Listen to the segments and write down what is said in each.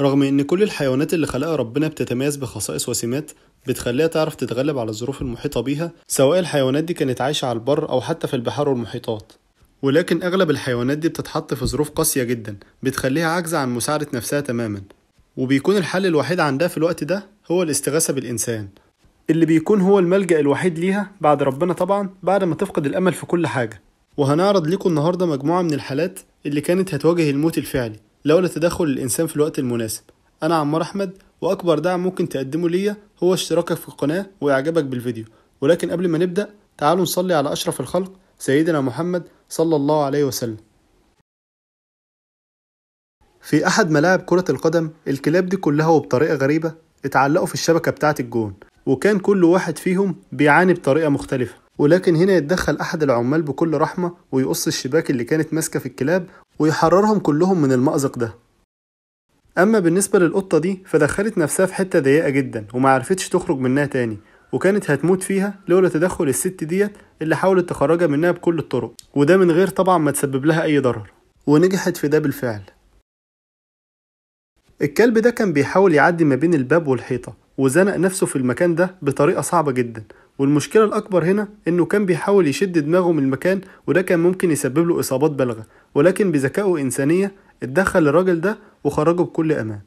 رغم إن كل الحيوانات اللي خلقها ربنا بتتميز بخصائص وسمات بتخليها تعرف تتغلب على الظروف المحيطة بيها سواء الحيوانات دي كانت عايشة على البر أو حتى في البحار والمحيطات ولكن أغلب الحيوانات دي بتتحط في ظروف قاسية جدا بتخليها عاجزة عن مساعدة نفسها تماما وبيكون الحل الوحيد عندها في الوقت ده هو الاستغاثة بالإنسان اللي بيكون هو الملجأ الوحيد ليها بعد ربنا طبعا بعد ما تفقد الأمل في كل حاجة وهنعرض لكم النهاردة مجموعة من الحالات اللي كانت هتواجه الموت الفعلي لولا تدخل الإنسان في الوقت المناسب أنا عمار أحمد وأكبر دعم ممكن تقدمه ليا هو اشتراكك في القناة وإعجابك بالفيديو ولكن قبل ما نبدأ تعالوا نصلي على أشرف الخلق سيدنا محمد صلى الله عليه وسلم في أحد ملاعب كرة القدم الكلاب دي كلها وبطريقة غريبة اتعلقوا في الشبكة بتاعة الجون وكان كل واحد فيهم بيعاني بطريقة مختلفة ولكن هنا يتدخل أحد العمال بكل رحمة ويقص الشباك اللي كانت ماسكة في الكلاب ويحررهم كلهم من المأزق ده أما بالنسبة للقطة دي فدخلت نفسها في حتة ضيقة جدا ومعرفتش تخرج منها تاني وكانت هتموت فيها لولا تدخل الست ديت اللي حاولت تخرجها منها بكل الطرق وده من غير طبعا ما تسبب لها أي ضرر ونجحت في ده بالفعل الكلب ده كان بيحاول يعدي ما بين الباب والحيطة وزنق نفسه في المكان ده بطريقة صعبة جدا والمشكلة الأكبر هنا إنه كان بيحاول يشد دماغه من المكان وده كان ممكن يسبب له إصابات بالغة ولكن بذكائه إنسانية اتدخل الراجل ده وخرجه بكل أمان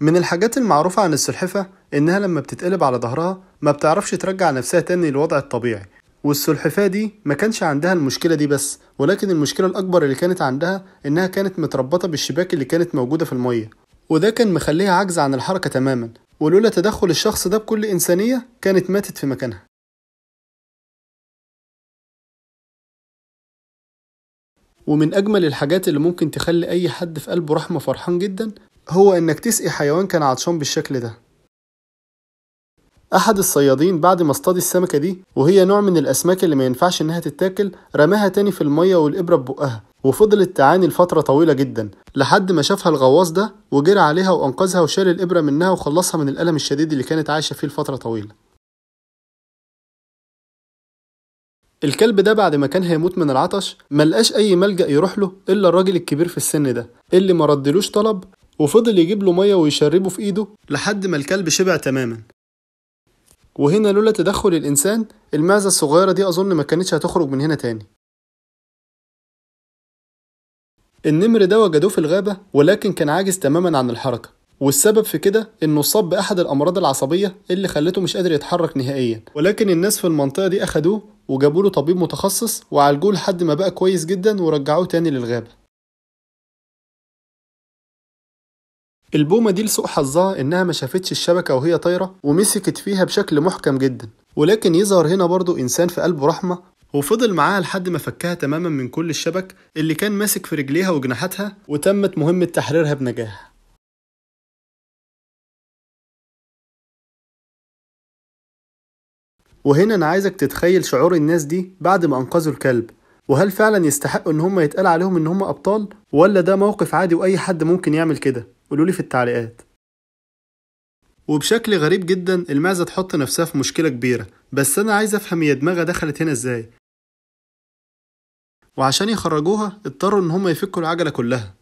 من الحاجات المعروفة عن السلحفة إنها لما بتتقلب على ظهرها ما بتعرفش ترجع نفسها تاني للوضع الطبيعي والسلحفاة دي ما كانش عندها المشكلة دي بس ولكن المشكلة الأكبر اللي كانت عندها إنها كانت متربطة بالشباك اللي كانت موجودة في المية وده كان مخليها عاجزة عن الحركة تماما ولولا تدخل الشخص ده بكل إنسانية كانت ماتت في مكانها ومن أجمل الحاجات اللي ممكن تخلي أي حد في قلبه رحمة فرحان جدا هو إنك تسقي حيوان كان عطشان بالشكل ده أحد الصيادين بعد ما اصطاد السمكة دي وهي نوع من الأسماك اللي ما ينفعش إنها تتاكل رماها تاني في المية والإبرة ببقها وفضلت تعاني لفترة طويلة جدا لحد ما شافها الغواص ده وجرى عليها وأنقذها وشال الإبرة منها وخلصها من الألم الشديد اللي كانت عايشة فيه لفترة طويلة الكلب ده بعد ما كان هيموت من العطش ملقاش أي ملجأ يروح له إلا الراجل الكبير في السن ده اللي ما ردلوش طلب وفضل يجيب له مية ويشربه في إيده لحد ما الكلب شبع تماما وهنا لولا تدخل الإنسان المعزة الصغيرة دي أظن ما كانتش هتخرج من هنا تاني النمر ده وجدوه في الغابة ولكن كان عاجز تماما عن الحركة والسبب في كده انه اصاب باحد الامراض العصبيه اللي خلته مش قادر يتحرك نهائيا ولكن الناس في المنطقه دي اخدوه وجابوا له طبيب متخصص وعالجوه لحد ما بقى كويس جدا ورجعوه تاني للغابه البومة دي لسوء حظها إنها ما شافتش الشبكة وهي طايرة ومسكت فيها بشكل محكم جدا ولكن يظهر هنا برضو إنسان في قلبه رحمة وفضل معاها لحد ما فكها تماما من كل الشبك اللي كان ماسك في رجليها وجناحاتها وتمت مهمة تحريرها بنجاح وهنا أنا عايزك تتخيل شعور الناس دي بعد ما أنقذوا الكلب وهل فعلا يستحقوا إن هم يتقال عليهم إن هم أبطال ولا ده موقف عادي وأي حد ممكن يعمل كده قولولي في التعليقات وبشكل غريب جدا المعزة تحط نفسها في مشكلة كبيرة بس أنا عايز أفهم هي دماغها دخلت هنا إزاي وعشان يخرجوها اضطروا إن هم يفكوا العجلة كلها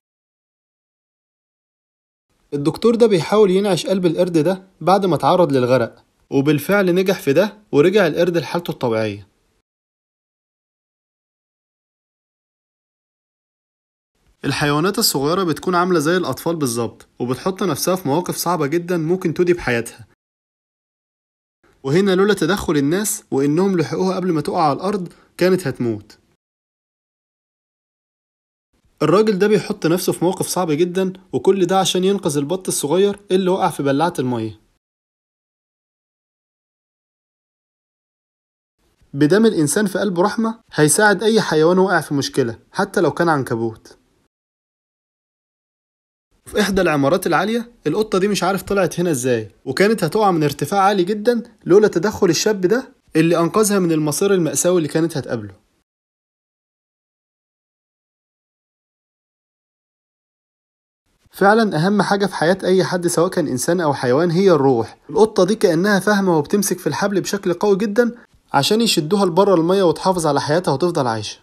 الدكتور ده بيحاول ينعش قلب القرد ده بعد ما اتعرض للغرق وبالفعل نجح في ده ورجع القرد لحالته الطبيعية الحيوانات الصغيرة بتكون عاملة زي الأطفال بالظبط وبتحط نفسها في مواقف صعبة جدا ممكن تودي بحياتها وهنا لولا تدخل الناس وإنهم لحقوها قبل ما تقع على الأرض كانت هتموت الراجل ده بيحط نفسه في موقف صعب جدا وكل ده عشان ينقذ البط الصغير اللي وقع في بلعة المية بدم الإنسان في قلبه رحمة هيساعد أي حيوان وقع في مشكلة حتى لو كان عنكبوت في إحدى العمارات العالية القطة دي مش عارف طلعت هنا إزاي وكانت هتقع من ارتفاع عالي جدا لولا تدخل الشاب ده اللي أنقذها من المصير المأساوي اللي كانت هتقابله فعلا اهم حاجه في حياه اي حد سواء كان انسان او حيوان هي الروح القطه دي كانها فاهمه وبتمسك في الحبل بشكل قوي جدا عشان يشدوها لبره الميه وتحافظ على حياتها وتفضل عايشه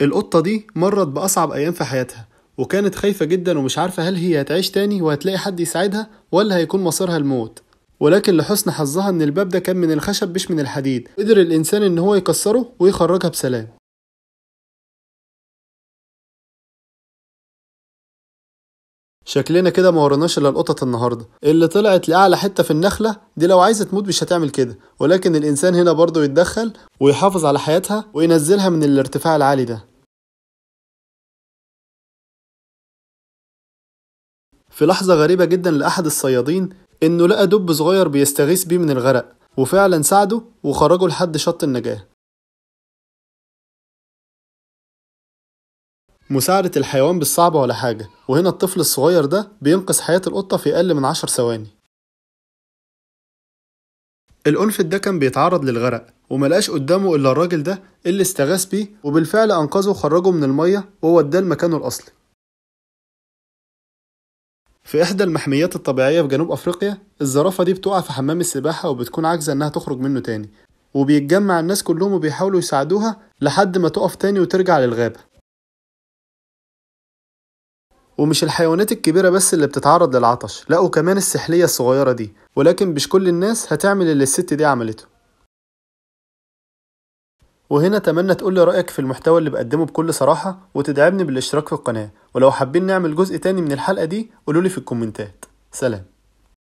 القطة دي مرت بأصعب أيام في حياتها وكانت خايفة جدا ومش عارفة هل هي هتعيش تاني وهتلاقي حد يساعدها ولا هيكون مصيرها الموت ولكن لحسن حظها ان الباب ده كان من الخشب مش من الحديد قدر الانسان ان هو يكسره ويخرجها بسلام شكلنا كده ما وراناش الا القطط النهارده اللي طلعت لاعلى حته في النخله دي لو عايزه تموت مش هتعمل كده ولكن الانسان هنا برضه يتدخل ويحافظ على حياتها وينزلها من الارتفاع العالي ده في لحظه غريبه جدا لاحد الصيادين إنه لقى دب صغير بيستغيث بيه من الغرق وفعلا ساعده وخرجه لحد شط النجاة مساعدة الحيوان بالصعبة ولا حاجة وهنا الطفل الصغير ده بينقذ حياة القطة في أقل من عشر ثواني الأنفت ده كان بيتعرض للغرق وملقاش قدامه إلا الراجل ده اللي استغاث بيه وبالفعل أنقذه وخرجه من المية ووداه لمكانه الأصلي في إحدى المحميات الطبيعية في جنوب أفريقيا الزرافة دي بتقع في حمام السباحة وبتكون عاجزة إنها تخرج منه تاني وبيتجمع الناس كلهم وبيحاولوا يساعدوها لحد ما تقف تاني وترجع للغابة ومش الحيوانات الكبيرة بس اللي بتتعرض للعطش لقوا كمان السحلية الصغيرة دي ولكن مش كل الناس هتعمل اللي الست دي عملته وهنا اتمنى تقول لي رايك في المحتوى اللي بقدمه بكل صراحه وتدعمني بالاشتراك في القناه ولو حابين نعمل جزء تاني من الحلقه دي قولولي في الكومنتات سلام